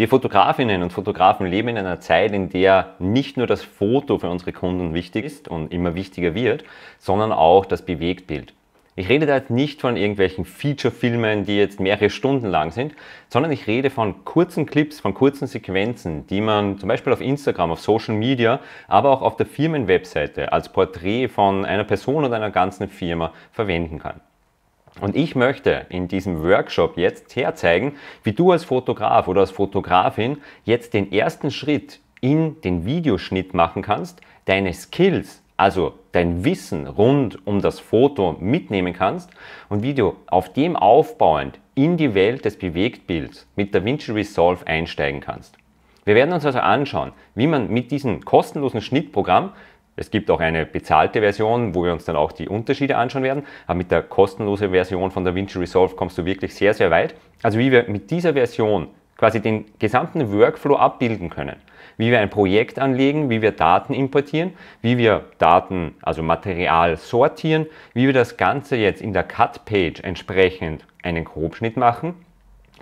Wir Fotografinnen und Fotografen leben in einer Zeit, in der nicht nur das Foto für unsere Kunden wichtig ist und immer wichtiger wird, sondern auch das Bewegtbild. Ich rede da jetzt nicht von irgendwelchen Feature-Filmen, die jetzt mehrere Stunden lang sind, sondern ich rede von kurzen Clips, von kurzen Sequenzen, die man zum Beispiel auf Instagram, auf Social Media, aber auch auf der Firmenwebseite als Porträt von einer Person oder einer ganzen Firma verwenden kann. Und ich möchte in diesem Workshop jetzt herzeigen, wie du als Fotograf oder als Fotografin jetzt den ersten Schritt in den Videoschnitt machen kannst, deine Skills, also dein Wissen rund um das Foto mitnehmen kannst und wie du auf dem aufbauend in die Welt des Bewegtbilds mit DaVinci Resolve einsteigen kannst. Wir werden uns also anschauen, wie man mit diesem kostenlosen Schnittprogramm es gibt auch eine bezahlte Version, wo wir uns dann auch die Unterschiede anschauen werden. Aber mit der kostenlosen Version von DaVinci Resolve kommst du wirklich sehr, sehr weit. Also wie wir mit dieser Version quasi den gesamten Workflow abbilden können. Wie wir ein Projekt anlegen, wie wir Daten importieren, wie wir Daten, also Material sortieren, wie wir das Ganze jetzt in der Cut-Page entsprechend einen Grobschnitt machen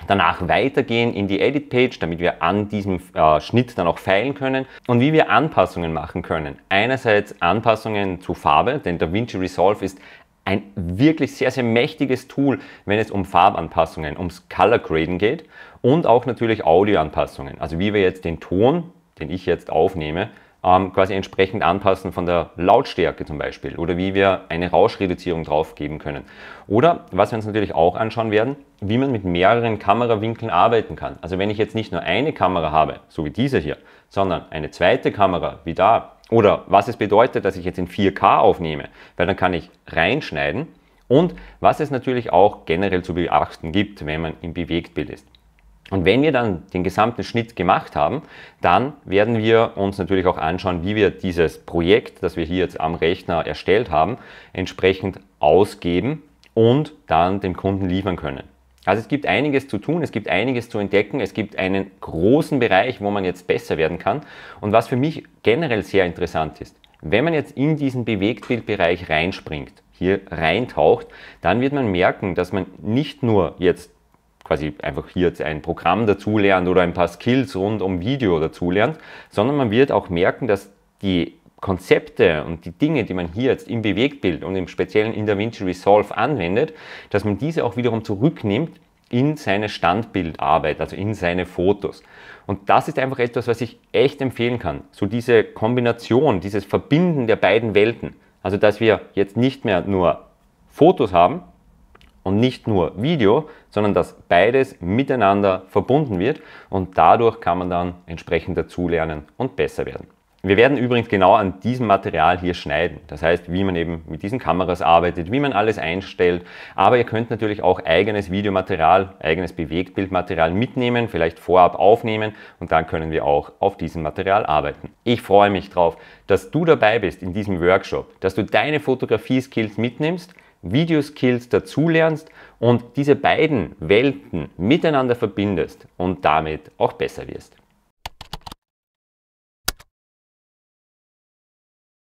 danach weitergehen in die Edit Page, damit wir an diesem äh, Schnitt dann auch feilen können und wie wir Anpassungen machen können. Einerseits Anpassungen zu Farbe, denn DaVinci Resolve ist ein wirklich sehr, sehr mächtiges Tool, wenn es um Farbanpassungen, ums Color Graden geht und auch natürlich Audioanpassungen. Also wie wir jetzt den Ton, den ich jetzt aufnehme, ähm, quasi entsprechend anpassen von der Lautstärke zum Beispiel oder wie wir eine Rauschreduzierung drauf geben können. Oder was wir uns natürlich auch anschauen werden, wie man mit mehreren Kamerawinkeln arbeiten kann. Also wenn ich jetzt nicht nur eine Kamera habe, so wie diese hier, sondern eine zweite Kamera, wie da, oder was es bedeutet, dass ich jetzt in 4K aufnehme, weil dann kann ich reinschneiden und was es natürlich auch generell zu beachten gibt, wenn man im Bewegtbild ist. Und wenn wir dann den gesamten Schnitt gemacht haben, dann werden wir uns natürlich auch anschauen, wie wir dieses Projekt, das wir hier jetzt am Rechner erstellt haben, entsprechend ausgeben und dann dem Kunden liefern können. Also es gibt einiges zu tun, es gibt einiges zu entdecken, es gibt einen großen Bereich, wo man jetzt besser werden kann. Und was für mich generell sehr interessant ist, wenn man jetzt in diesen Bewegtbildbereich reinspringt, hier reintaucht, dann wird man merken, dass man nicht nur jetzt quasi einfach hier jetzt ein Programm dazulernt oder ein paar Skills rund um Video dazulernt, sondern man wird auch merken, dass die Konzepte und die Dinge, die man hier jetzt im Bewegtbild und im speziellen in Resolve anwendet, dass man diese auch wiederum zurücknimmt in seine Standbildarbeit, also in seine Fotos. Und das ist einfach etwas, was ich echt empfehlen kann. So diese Kombination, dieses Verbinden der beiden Welten. Also dass wir jetzt nicht mehr nur Fotos haben, und nicht nur Video, sondern dass beides miteinander verbunden wird und dadurch kann man dann entsprechend dazulernen und besser werden. Wir werden übrigens genau an diesem Material hier schneiden. Das heißt, wie man eben mit diesen Kameras arbeitet, wie man alles einstellt. Aber ihr könnt natürlich auch eigenes Videomaterial, eigenes Bewegtbildmaterial mitnehmen, vielleicht vorab aufnehmen und dann können wir auch auf diesem Material arbeiten. Ich freue mich drauf, dass du dabei bist in diesem Workshop, dass du deine Fotografie-Skills mitnimmst, Videoskills dazulernst und diese beiden Welten miteinander verbindest und damit auch besser wirst.